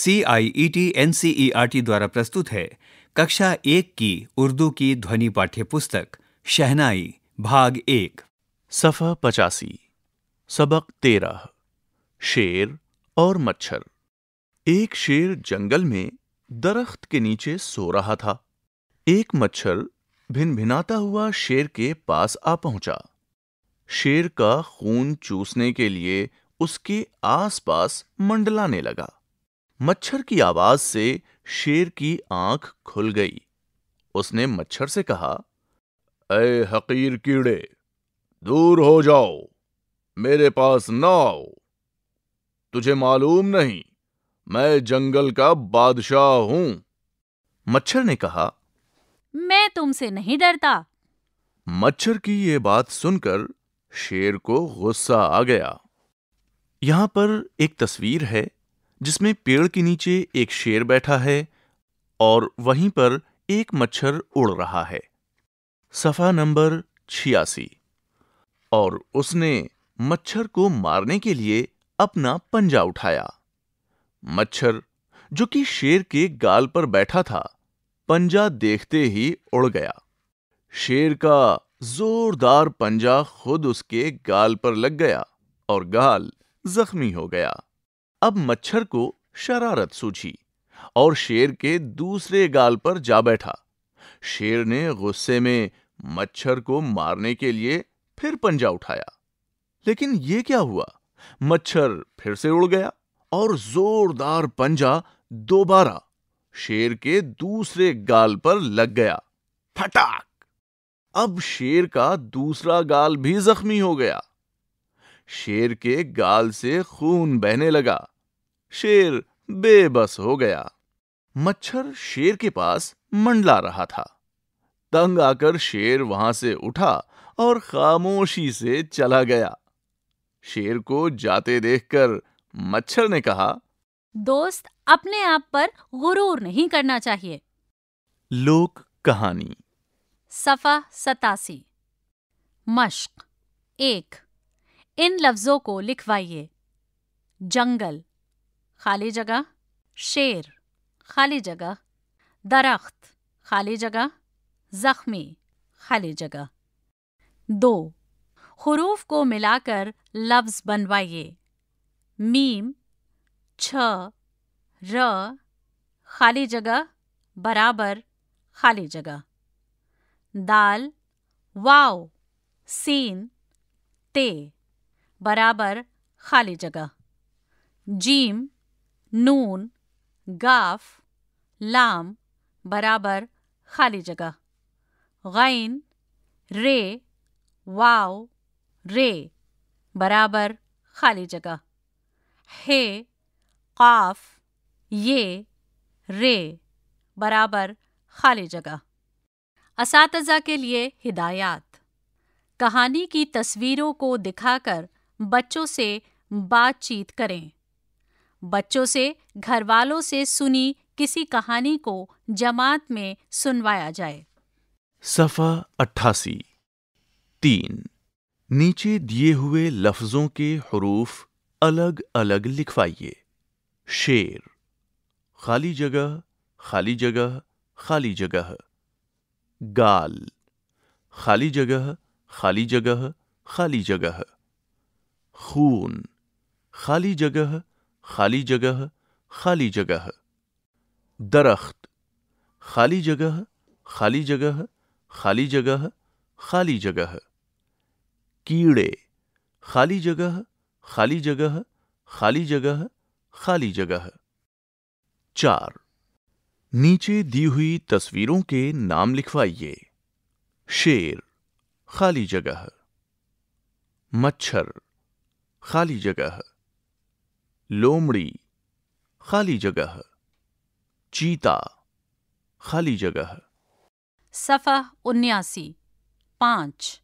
C I E T N C E R T द्वारा प्रस्तुत है कक्षा एक की उर्दू की ध्वनि पाठ्य पुस्तक शहनाई भाग एक सफा पचासी सबक तेरह शेर और मच्छर एक शेर जंगल में दरख्त के नीचे सो रहा था एक मच्छर भिन भिनाता हुआ शेर के पास आ पहुंचा शेर का खून चूसने के लिए उसके आसपास मंडलाने लगा मच्छर की आवाज से शेर की आंख खुल गई उसने मच्छर से कहा अय हकीर कीड़े दूर हो जाओ मेरे पास ना आओ तुझे मालूम नहीं मैं जंगल का बादशाह हूं मच्छर ने कहा मैं तुमसे नहीं डरता मच्छर की ये बात सुनकर शेर को गुस्सा आ गया यहां पर एक तस्वीर है जिसमें पेड़ के नीचे एक शेर बैठा है और वहीं पर एक मच्छर उड़ रहा है सफा नंबर छियासी और उसने मच्छर को मारने के लिए अपना पंजा उठाया मच्छर जो कि शेर के गाल पर बैठा था पंजा देखते ही उड़ गया शेर का जोरदार पंजा खुद उसके गाल पर लग गया और गाल जख्मी हो गया अब मच्छर को शरारत सूझी और शेर के दूसरे गाल पर जा बैठा शेर ने गुस्से में मच्छर को मारने के लिए फिर पंजा उठाया लेकिन यह क्या हुआ मच्छर फिर से उड़ गया और जोरदार पंजा दोबारा शेर के दूसरे गाल पर लग गया फटाक अब शेर का दूसरा गाल भी जख्मी हो गया शेर के गाल से खून बहने लगा शेर बेबस हो गया मच्छर शेर के पास मंडला रहा था तंग आकर शेर वहां से उठा और खामोशी से चला गया शेर को जाते देखकर मच्छर ने कहा दोस्त अपने आप पर गुरूर नहीं करना चाहिए लोक कहानी सफा सतासी मश्क एक इन लफ्जों को लिखवाइए जंगल खाली जगह शेर खाली जगह दरख्त खाली जगह ज़ख्मी खाली जगह दो हरूफ को मिलाकर लफ्ज़ बनवाइए मीम छ र खाली जगह बराबर खाली जगह दाल वाव सीन ते बराबर खाली जगह जीम नून गाफ लाम बराबर खाली जगह गैन रे वाव रे बराबर खाली जगह हे काफ ये रे बराबर खाली जगह इस के लिए हिदायत कहानी की तस्वीरों को दिखाकर बच्चों से बातचीत करें बच्चों से घर वालों से सुनी किसी कहानी को जमात में सुनवाया जाए सफा अट्ठासी तीन नीचे दिए हुए लफ्जों के हरूफ अलग अलग लिखवाइए शेर खाली जगह खाली जगह खाली जगह गाल खाली जगह खाली जगह खाली जगह खून खाली जगह खाली जगह खाली जगह दरख्त खाली जगह खाली जगह खाली जगह खाली जगह कीड़े खाली जगह खाली जगह खाली जगह खाली जगह चार नीचे दी हुई तस्वीरों के नाम लिखवाइए शेर खाली जगह मच्छर खाली जगह लोमड़ी खाली जगह चीता खाली जगह सफ़ा उन्यासी पांच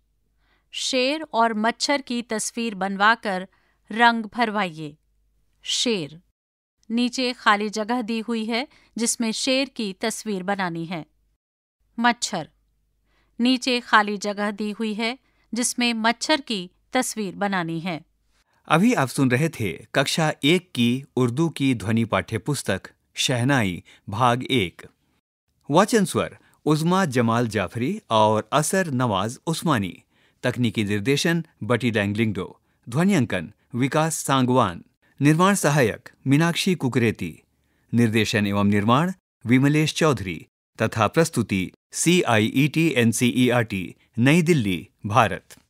शेर और मच्छर की तस्वीर बनवाकर रंग भरवाइए शेर नीचे खाली जगह दी हुई है जिसमें शेर की तस्वीर बनानी है मच्छर नीचे खाली जगह दी हुई है जिसमें मच्छर की तस्वीर बनानी है अभी आप सुन रहे थे कक्षा एक की उर्दू की ध्वनि पाठ्य पुस्तक शहनाई भाग एक वाचन स्वर उजमा जमाल जाफरी और असर नवाज उस्मानी तकनीकी निर्देशन बटी डैंगलिंगडो ध्वनियांकन विकास सांगवान निर्माण सहायक मीनाक्षी कुकरेती निर्देशन एवं निर्माण विमलेश चौधरी तथा प्रस्तुति C I E T N C E R T नई दिल्ली भारत